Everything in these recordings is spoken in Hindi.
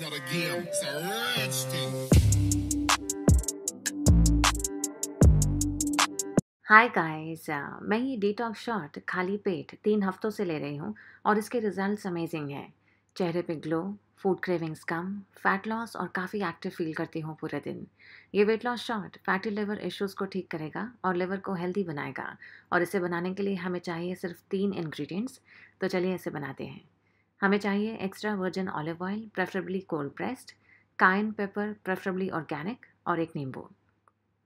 not a game, it's a rich thing. Hi guys मैं ये डिटॉक्स शॉट खाली पेट तीन हफ्तों से ले रही हूँ और इसके रिजल्ट्स अमेजिंग हैं चेहरे पे ग्लो फूड क्रेविंग्स कम फैट लॉस और काफ़ी एक्टिव फील करती हूँ पूरे दिन ये weight loss shot fatty liver issues को ठीक करेगा और लिवर को हेल्दी बनाएगा और इसे बनाने के लिए हमें चाहिए सिर्फ तीन इन्ग्रीडियंट्स तो चलिए इसे बनाते हैं हमें चाहिए extra virgin olive oil preferably cold pressed cayenne pepper preferably organic और एक नींबू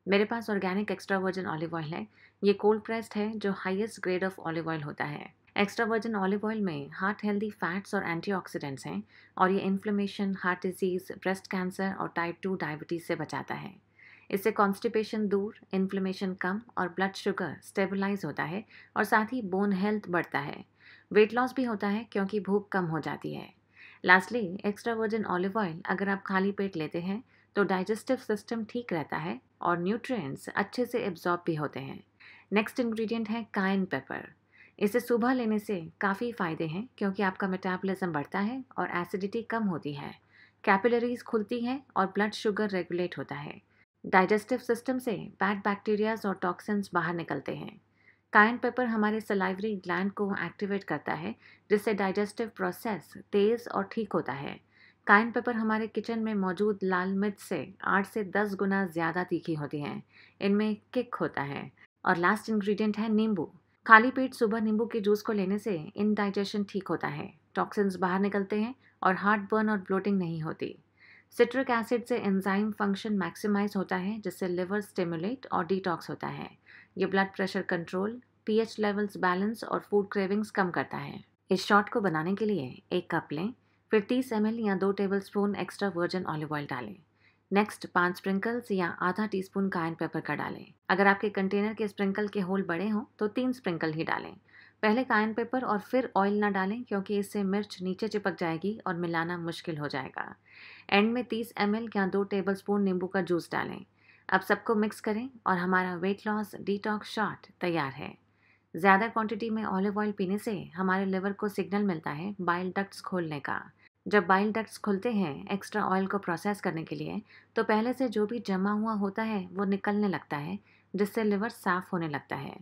मेरे पास organic extra virgin olive oil है ये कोल्ड प्रेस्ड है जो highest grade of olive oil होता है एक्स्ट्रा वर्जिन ऑलिव ऑयल में हार्ट हेल्दी फैट्स और एंटीऑक्सीडेंट्स हैं और ये inflammation heart disease breast cancer और टाइप टू डायबिटीज़ से बचाता है इससे कॉन्स्टिपेशन दूर इन्फ्लेमेशन कम और ब्लड शुगर स्टेबलाइज होता है और साथ ही बोन हेल्थ बढ़ता है वेट लॉस भी होता है क्योंकि भूख कम हो जाती है lastly extra virgin olive oil अगर आप खाली पेट लेते हैं तो डाइजेस्टिव सिस्टम ठीक रहता है और न्यूट्रिएंट्स अच्छे से एब्जॉर्ब भी होते हैं नेक्स्ट इंग्रेडिएंट है काइन पेपर इसे सुबह लेने से काफ़ी फ़ायदे हैं क्योंकि आपका मेटाबॉलिज्म बढ़ता है और एसिडिटी कम होती है कैपिलरीज खुलती हैं और ब्लड शुगर रेगुलेट होता है डाइजेस्टिव सिस्टम से बैड बैक्टीरियाज और टॉक्सिन्स बाहर निकलते हैं कायन पेपर हमारे सलाइवरी ग्लैंड को एक्टिवेट करता है जिससे डाइजेस्टिव प्रोसेस तेज़ और ठीक होता है कायन पेपर हमारे किचन में मौजूद लाल मिर्च से आठ से दस गुना ज़्यादा तीखी होती हैं इनमें किक होता है और लास्ट इंग्रेडिएंट है नींबू खाली पेट सुबह नींबू के जूस को लेने से इनडाइजेशन ठीक होता है टॉक्सिन्स बाहर निकलते हैं और हार्ट बर्न और ब्लोटिंग नहीं होती सिट्रिक एसिड से एंजाइम फंक्शन मैक्सिमाइज होता है जिससे लिवर स्टिमुलेट और डिटॉक्स होता है ये blood pressure control pH levels balance और फूड क्रेविंग्स कम करता है इस शॉट को बनाने के लिए एक कप लें फिर 30 एम या दो tablespoon extra virgin olive oil डालें नेक्स्ट पाँच स्प्रिंकल्स या आधा स्पून कायन पेपर का डालें अगर आपके कंटेनर के स्प्रिंकल के होल बड़े हों तो तीन स्प्रिंकल ही डालें पहले कायन पेपर और फिर ऑयल ना डालें क्योंकि इससे मिर्च नीचे चिपक जाएगी और मिलाना मुश्किल हो जाएगा एंड में 30 एम या दो टेबलस्पून नींबू का जूस डालें अब सबको मिक्स करें और हमारा वेट लॉस डिटॉक्स शॉट तैयार है ज़्यादा क्वांटिटी में ऑलिव ऑयल पीने से हमारे लिवर को सिग्नल मिलता है बाइल डक्ट्स खोलने का जब बाइल डक्ट्स खुलते हैं एक्स्ट्रा ऑयल को प्रोसेस करने के लिए तो पहले से जो भी जमा हुआ होता है वो निकलने लगता है जिससे लिवर साफ होने लगता है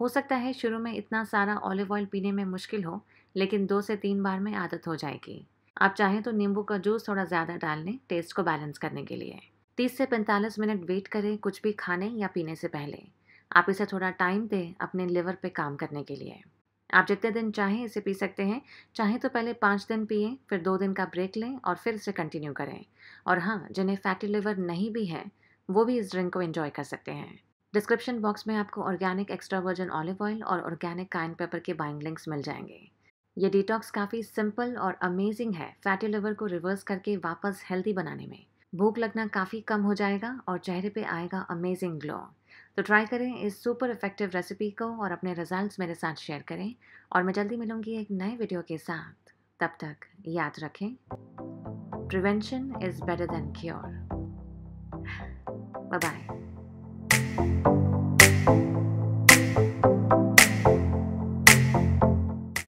हो सकता है शुरू में इतना सारा ऑलिव ऑयल पीने में मुश्किल हो लेकिन दो से तीन बार में आदत हो जाएगी आप चाहें तो नींबू का जूस थोड़ा ज़्यादा डाल लें टेस्ट को बैलेंस करने के लिए तीस से पैंतालीस मिनट वेट करें कुछ भी खाने या पीने से पहले आप इसे थोड़ा टाइम दें अपने लिवर पे काम करने के लिए आप जितने दिन चाहें इसे पी सकते हैं चाहें तो पहले पाँच दिन पिए फिर दो दिन का ब्रेक लें और फिर इसे कंटिन्यू करें और हाँ जिन्हें फैटी लिवर नहीं भी है वो भी इस ड्रिंक को एंजॉय कर सकते हैं डिस्क्रिप्शन बॉक्स में आपको organic extra virgin olive oil और ऑर्गेनिक काइन पेपर के बाइंग लिंक्स मिल जाएंगे ये डिटॉक्स काफ़ी सिंपल और अमेजिंग है फैटी लिवर को रिवर्स करके वापस हेल्दी बनाने में भूख लगना काफ़ी कम हो जाएगा और चेहरे पे आएगा अमेजिंग ग्लो तो ट्राई करें इस सुपर इफेक्टिव रेसिपी को और अपने रिजल्ट्स मेरे साथ शेयर करें और मैं जल्दी मिलूंगी एक नए वीडियो के साथ तब तक याद रखें prevention is better than cure bye